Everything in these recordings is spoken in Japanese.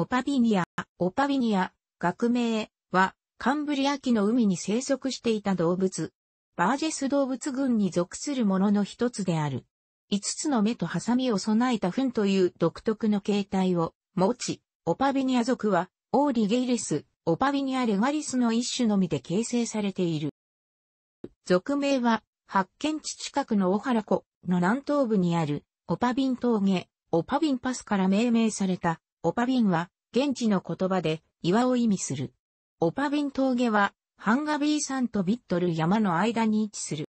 オパビニア、オパビニア、学名は、カンブリア紀の海に生息していた動物。バージェス動物群に属するものの一つである。5つの目とハサミを備えた糞という独特の形態を持ち、オパビニア族は、オーリゲイレス、オパビニアレガリスの一種のみで形成されている。俗名は、発見地近くのオハラ湖の南東部にある、オパビン峠、オパビンパスから命名されたオパビンは、現地の言葉で、岩を意味する。オパビン峠は、ハンガビー山とビットル山の間に位置する。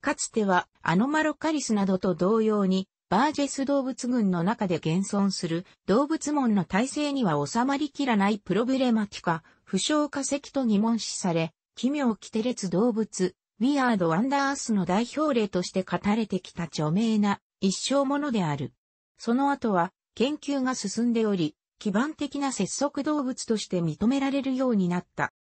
かつては、アノマロカリスなどと同様に、バージェス動物群の中で現存する動物門の体制には収まりきらないプロブレマティカ、不詳化石と疑問視され、奇妙奇レツ動物、ウィアード・ワンダーースの代表例として語れてきた著名な一生ものである。その後は研究が進んでおり、基盤的な節足動物として認められるようになった。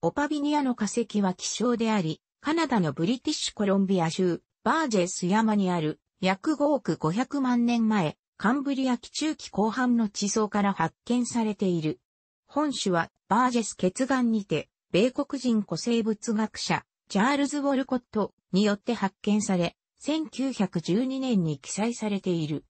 オパビニアの化石は希少であり、カナダのブリティッシュコロンビア州、バージェス山にある約5億500万年前、カンブリア紀中期後半の地層から発見されている。本種はバージェス血岩にて、米国人古生物学者、チャールズ・ウォルコットによって発見され、1912年に記載されている。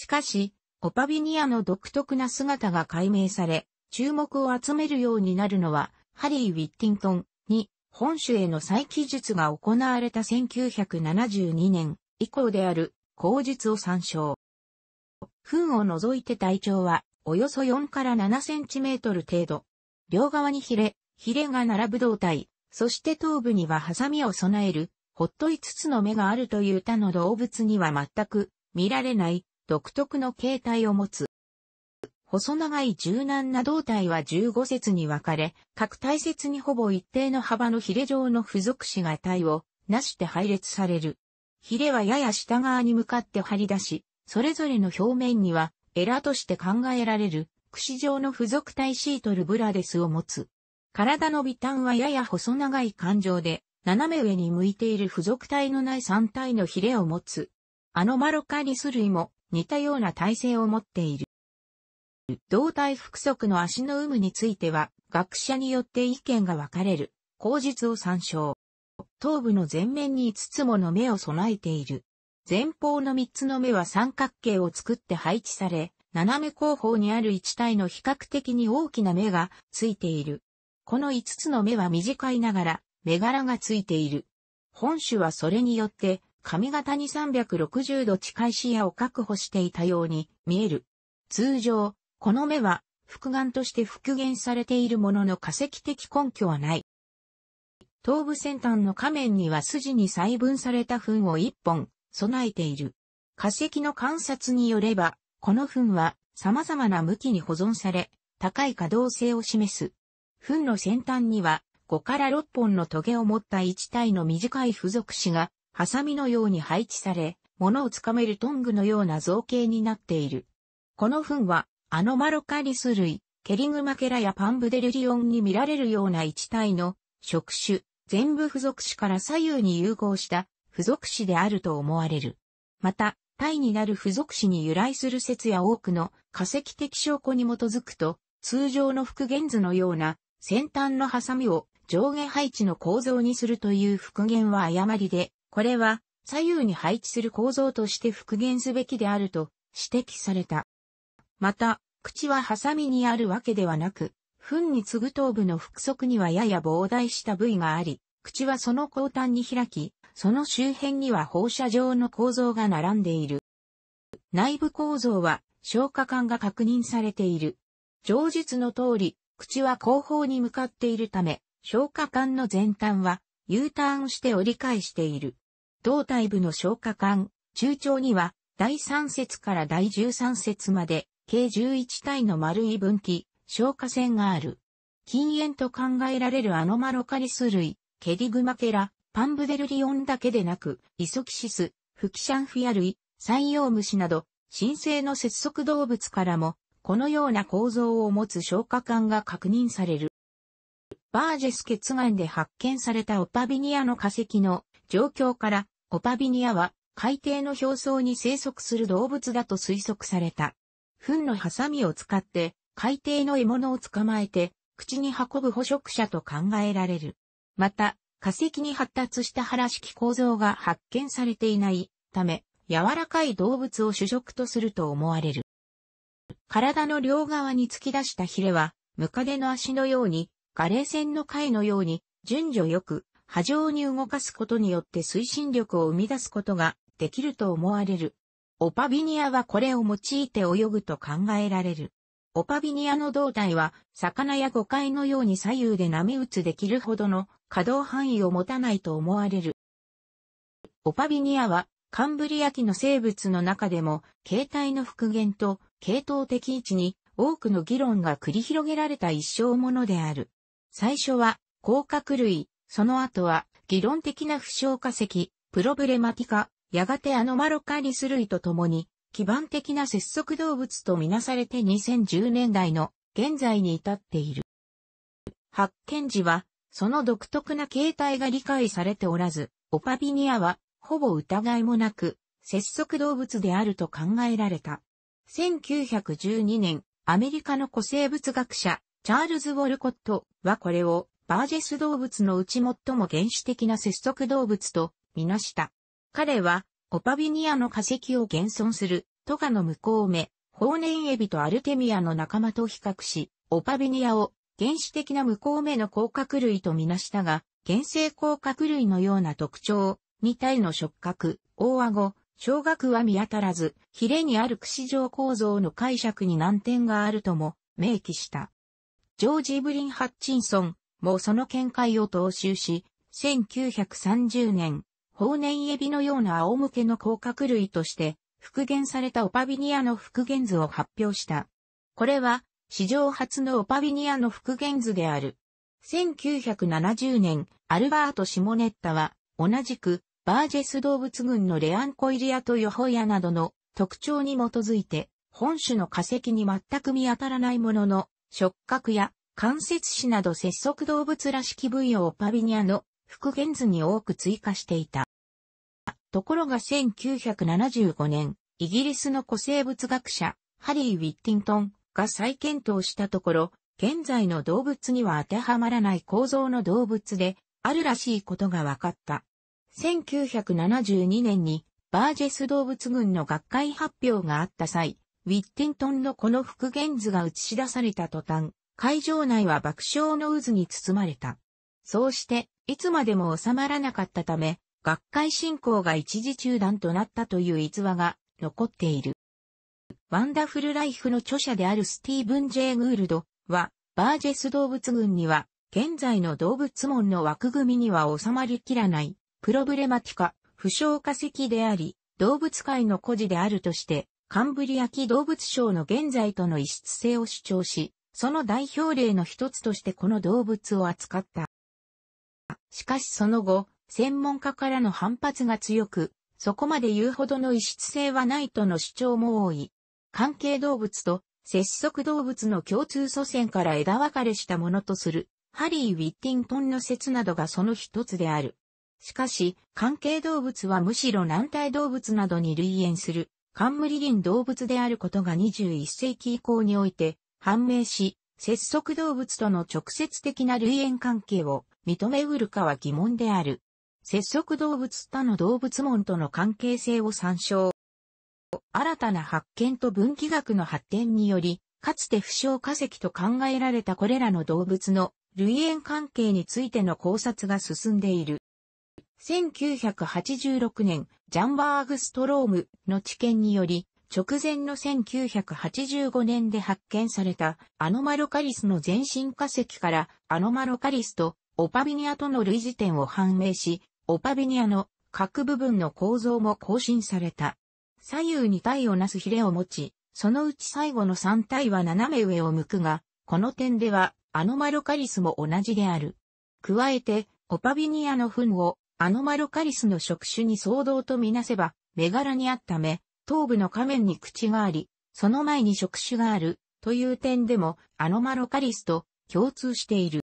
しかし、オパビニアの独特な姿が解明され、注目を集めるようになるのは、ハリー・ウィッティントンに本種への再記述が行われた1972年以降である口述を参照。糞を除いて体長はおよそ4から7センチメートル程度。両側にヒレ、ヒレが並ぶ胴体、そして頭部にはハサミを備える、ほっと5つの目があるという他の動物には全く見られない独特の形態を持つ。細長い柔軟な胴体は15節に分かれ、各体節にほぼ一定の幅のヒレ状の付属子が体をなして配列される。ヒレはやや下側に向かって張り出し、それぞれの表面にはエラとして考えられる、串状の付属体シートルブラデスを持つ。体の微端はやや細長い環状で、斜め上に向いている付属体のない3体のヒレを持つ。アノマロカリス類も似たような体制を持っている。胴体複足の足の有無については、学者によって意見が分かれる、口述を参照。頭部の前面に5つもの目を備えている。前方の3つの目は三角形を作って配置され、斜め後方にある1体の比較的に大きな目がついている。この5つの目は短いながら、目柄がついている。本種はそれによって髪型に360度近い視野を確保していたように見える。通常、この目は複眼として復元されているものの化石的根拠はない。頭部先端の仮面には筋に細分された糞を1本備えている。化石の観察によれば、この糞は様々な向きに保存され、高い可動性を示す。糞の先端には5から6本の棘を持った1体の短い付属紙がハサミのように配置され、物をつかめるトングのような造形になっている。この糞は、アノマロカリス類、ケリグマケラやパンブデルリオンに見られるような一体の触手、全部付属詞から左右に融合した付属詞であると思われる。また、体になる付属詞に由来する説や多くの化石的証拠に基づくと、通常の復元図のような先端のハサミを上下配置の構造にするという復元は誤りで、これは左右に配置する構造として復元すべきであると指摘された。また、口はハサミにあるわけではなく、糞に次ぐ頭部の腹側にはやや膨大した部位があり、口はその後端に開き、その周辺には放射状の構造が並んでいる。内部構造は消化管が確認されている。上述の通り、口は後方に向かっているため、消化管の前端は U ターンして折り返している。胴体部の消化管、中腸には、第3節から第13節まで、計11体の丸い分岐、消化腺がある。禁煙と考えられるアノマロカリス類、ケリグマケラ、パンブデルリオンだけでなく、イソキシス、フキシャンフィア類、サイヨウムシなど、新生の節足動物からも、このような構造を持つ消化管が確認される。バージェス血岩で発見されたオパビニアの化石の状況から、オパビニアは海底の表層に生息する動物だと推測された。糞のハサミを使って海底の獲物を捕まえて口に運ぶ捕食者と考えられる。また、化石に発達した腹式構造が発見されていないため、柔らかい動物を主食とすると思われる。体の両側に突き出したヒレは、ムカデの足のように、ガレー線の貝のように、順序よく波状に動かすことによって推進力を生み出すことができると思われる。オパビニアはこれを用いて泳ぐと考えられる。オパビニアの胴体は、魚や誤解のように左右で波打つできるほどの可動範囲を持たないと思われる。オパビニアは、カンブリア紀の生物の中でも、形態の復元と系統的位置に多くの議論が繰り広げられた一生ものである。最初は、甲殻類、その後は、議論的な不詳化石、プロブレマティカ、やがてアノマロカリス類とともに、基盤的な節足動物とみなされて2010年代の現在に至っている。発見時は、その独特な形態が理解されておらず、オパビニアは、ほぼ疑いもなく、節足動物であると考えられた。1912年、アメリカの古生物学者、チャールズ・ウォルコットはこれをバージェス動物のうち最も原始的な節足動物とみなした。彼は、オパビニアの化石を現存する、トカの向こう目、ホウネンエビとアルテミアの仲間と比較し、オパビニアを原始的な向こう目の甲殻類とみなしたが、原生甲殻類のような特徴、2体の触覚、大顎、小学は見当たらず、ヒレにある串状構造の解釈に難点があるとも明記した。ジョージ・ブリン・ハッチンソン、もその見解を踏襲し、1930年、法年エビのような仰向けの甲殻類として、復元されたオパビニアの復元図を発表した。これは、史上初のオパビニアの復元図である。1970年、アルバート・シモネッタは、同じく、バージェス動物群のレアンコイリアとヨホヤなどの特徴に基づいて、本種の化石に全く見当たらないものの、触覚や関節肢など節足動物らしき部位をパビニアの復元図に多く追加していた。ところが1975年、イギリスの古生物学者、ハリー・ウィッティントンが再検討したところ、現在の動物には当てはまらない構造の動物で、あるらしいことが分かった。1972年に、バージェス動物群の学会発表があった際、ウィッティントンのこの復元図が映し出された途端、会場内は爆笑の渦に包まれた。そうして、いつまでも収まらなかったため、学会進行が一時中断となったという逸話が残っている。ワンダフルライフの著者であるスティーブン・ジェイ・グールドは、バージェス動物群には、現在の動物門の枠組みには収まりきらない、プロブレマティカ、不詳化石であり、動物界の孤児であるとして、カンブリア紀動物賞の現在との異質性を主張し、その代表例の一つとしてこの動物を扱った。しかしその後、専門家からの反発が強く、そこまで言うほどの異質性はないとの主張も多い。関係動物と節足動物の共通祖先から枝分かれしたものとする、ハリー・ウィッティントンの説などがその一つである。しかし、関係動物はむしろ軟体動物などに類縁する、冠ン動物であることが21世紀以降において、判明し、節足動物との直接的な類縁関係を認めうるかは疑問である。節足動物他の動物門との関係性を参照。新たな発見と分岐学の発展により、かつて不詳化石と考えられたこれらの動物の類縁関係についての考察が進んでいる。1986年、ジャンバーグストロームの知見により、直前の1985年で発見されたアノマロカリスの全身化石からアノマロカリスとオパビニアとの類似点を判明し、オパビニアの各部分の構造も更新された。左右に体をなすヒレを持ち、そのうち最後の3体は斜め上を向くが、この点ではアノマロカリスも同じである。加えて、オパビニアの糞をアノマロカリスの触手に相当とみなせば、目柄にあっため、頭部の仮面に口があり、その前に触手がある、という点でもアノマロカリスと共通している。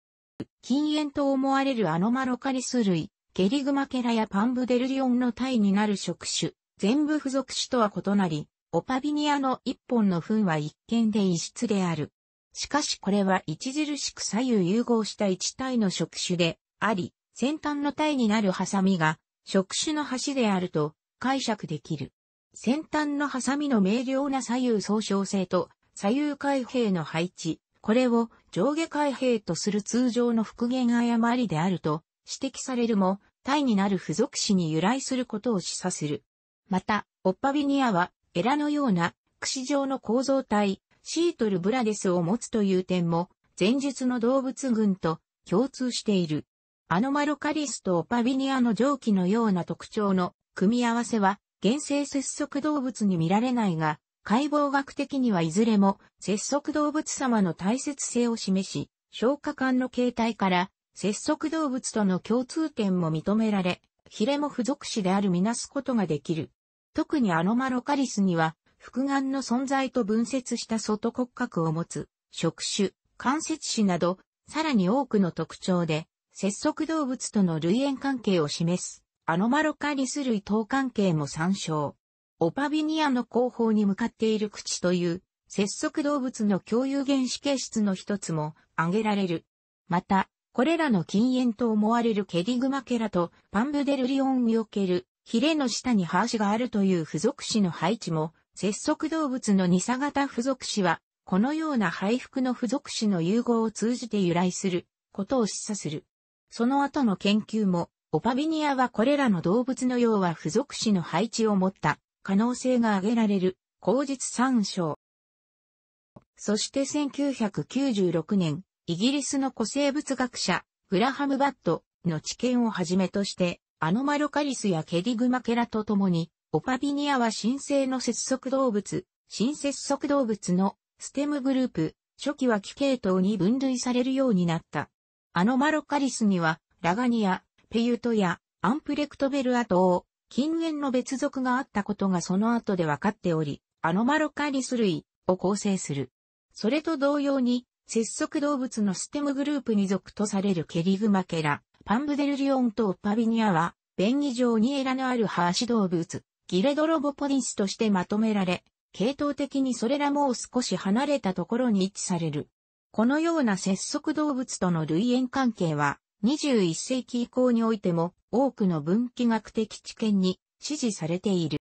禁煙と思われるアノマロカリス類、ケリグマケラやパンブデルリオンの体になる触手、全部付属種とは異なり、オパビニアの一本の糞は一見で異質である。しかしこれは著しく左右融合した一体の触手であり、先端の体になるハサミが触手の端であると解釈できる。先端のハサミの明瞭な左右総称性と左右開閉の配置、これを上下開閉とする通常の復元誤りであると指摘されるも、体になる付属詞に由来することを示唆する。また、オッパビニアは、エラのような、串状の構造体、シートルブラデスを持つという点も、前述の動物群と共通している。アノマロカリスとオッパビニアの蒸気のような特徴の組み合わせは原生節足動物に見られないが、解剖学的にはいずれも節足動物様の大切性を示し、消化管の形態から節足動物との共通点も認められ、ヒレも付属種であるみなすことができる。特にアロマロカリスには、複眼の存在と分節した外骨格を持つ、触手、関節子など、さらに多くの特徴で、節足動物との類縁関係を示す。アノマロカリス類等関係も参照。オパビニアの後方に向かっている口という、節足動物の共有原子形質の一つも挙げられる。また、これらの禁煙と思われるケリグマケラとパンブデルリオンにおけるヒレの下にハーシがあるという付属詞の配置も、節足動物の二サ型付属詞は、このような配服の付属詞の融合を通じて由来することを示唆する。その後の研究も、オパビニアはこれらの動物のようは付属詞の配置を持った可能性が挙げられる、口実参照。そして1996年、イギリスの古生物学者、グラハム・バットの知見をはじめとして、アノマロカリスやケディグマケラと共に、オパビニアは新生の接続動物、新接続動物のステムグループ、初期は奇系統に分類されるようになった。アノマロカリスには、ラガニア、ペユトやアンプレクトベルアを近縁の別属があったことがその後で分かっており、アノマロカリス類を構成する。それと同様に、節足動物のステムグループに属とされるケリグマケラ、パンブデルリオンとパビニアは、便宜上にエラのあるハーシ動物、ギレドロボポリスとしてまとめられ、系統的にそれらもう少し離れたところに位置される。このような節足動物との類縁関係は、21世紀以降においても多くの分岐学的知見に支持されている。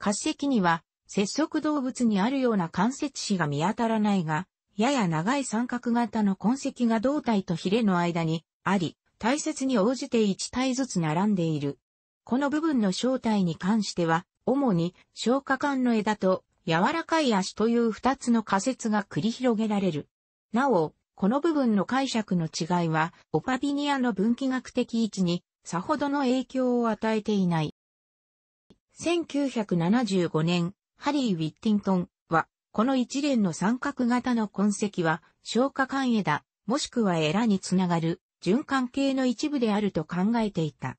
化石には、節足動物にあるような関節子が見当たらないが、やや長い三角型の痕跡が胴体とヒレの間にあり、大切に応じて1体ずつ並んでいる。この部分の正体に関しては、主に消化管の枝と柔らかい足という2つの仮説が繰り広げられる。なお、この部分の解釈の違いは、オパビニアの分岐学的位置に、さほどの影響を与えていない。1975年、ハリー・ウィッティントンは、この一連の三角型の痕跡は、消化管枝、もしくはエラにつながる、循環系の一部であると考えていた。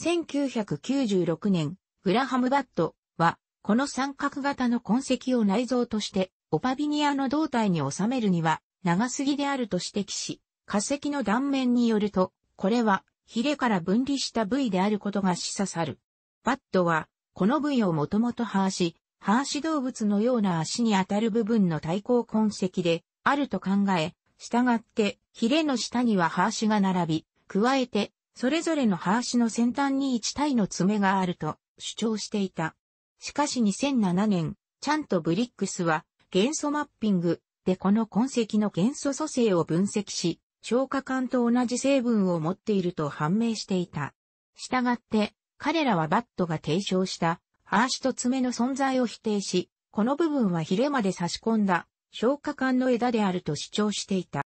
1996年、グラハム・バットは、この三角型の痕跡を内臓として、オパビニアの胴体に収めるには、長すぎであると指摘し、化石の断面によると、これはヒレから分離した部位であることが示唆さる。バットは、この部位をもともとハーシ、ハーシ動物のような足に当たる部分の対抗痕跡で、あると考え、従って、ヒレの下にはハーシが並び、加えて、それぞれのハーシの先端に1体の爪があると主張していた。しかし2007年、ちゃんとブリックスは、元素マッピング、ってこの痕跡の元素組成を分析し、消化管と同じ成分を持っていると判明していた。したがって、彼らはバットが提唱したアーシと爪の存在を否定し、この部分はヒレまで差し込んだ消化管の枝であると主張していた。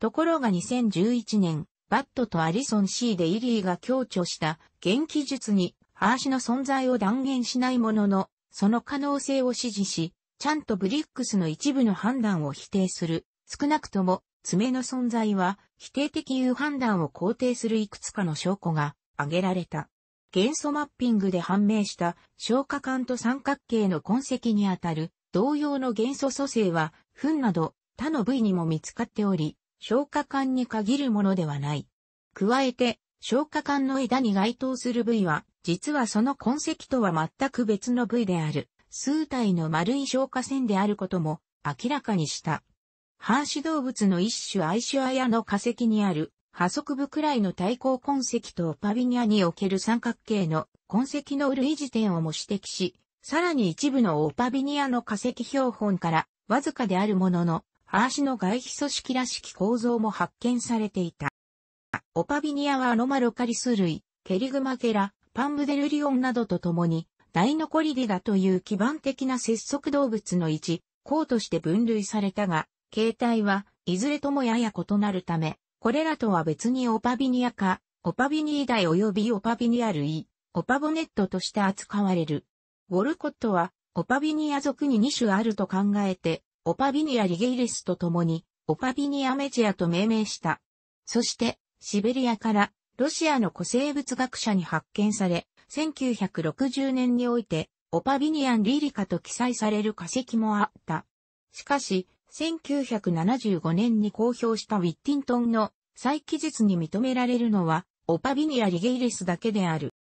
ところが2011年、バットとアリソン C でイリーが強調した元気術にアーシの存在を断言しないものの、その可能性を支持し、ちゃんとブリックスの一部の判断を否定する、少なくとも爪の存在は否定的いう判断を肯定するいくつかの証拠が挙げられた。元素マッピングで判明した消化管と三角形の痕跡にあたる同様の元素組成は糞など他の部位にも見つかっており、消化管に限るものではない。加えて、消化管の枝に該当する部位は、実はその痕跡とは全く別の部位である。数体の丸い消火栓であることも明らかにした。半子動物の一種アイシュアヤの化石にある波速部くらいの対抗痕跡とパビニアにおける三角形の痕跡の類似点をも指摘し、さらに一部のオパビニアの化石標本からわずかであるものの、半ーシの外皮組織らしき構造も発見されていた。オパビニアはアノマロカリス類、ケリグマケラ、パンブデルリオンなどと共にダイノコリリダという基盤的な節足動物の一、項として分類されたが、形態はいずれともやや異なるため、これらとは別にオパビニアか、オパビニーダイ及びオパビニア類、オパボネットとして扱われる。ウォルコットは、オパビニア族に2種あると考えて、オパビニアリゲイレスと共に、オパビニアメチアと命名した。そして、シベリアから、ロシアの古生物学者に発見され、1960年において、オパビニアンリリカと記載される化石もあった。しかし、1975年に公表したウィッティントンの再記述に認められるのは、オパビニアリゲイレスだけである。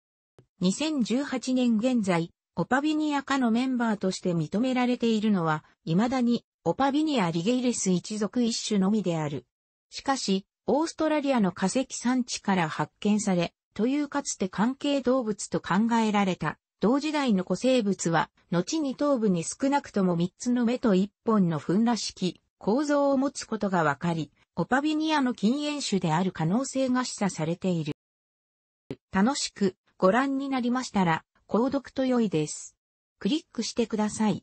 2018年現在、オパビニア科のメンバーとして認められているのは、未だにオパビニアリゲイレス一族一種のみである。しかし、オーストラリアの化石産地から発見され、というかつて関係動物と考えられた、同時代の古生物は、後に頭部に少なくとも3つの目と1本の糞らしき構造を持つことがわかり、オパビニアの禁煙種である可能性が示唆されている。楽しくご覧になりましたら、購読と良いです。クリックしてください。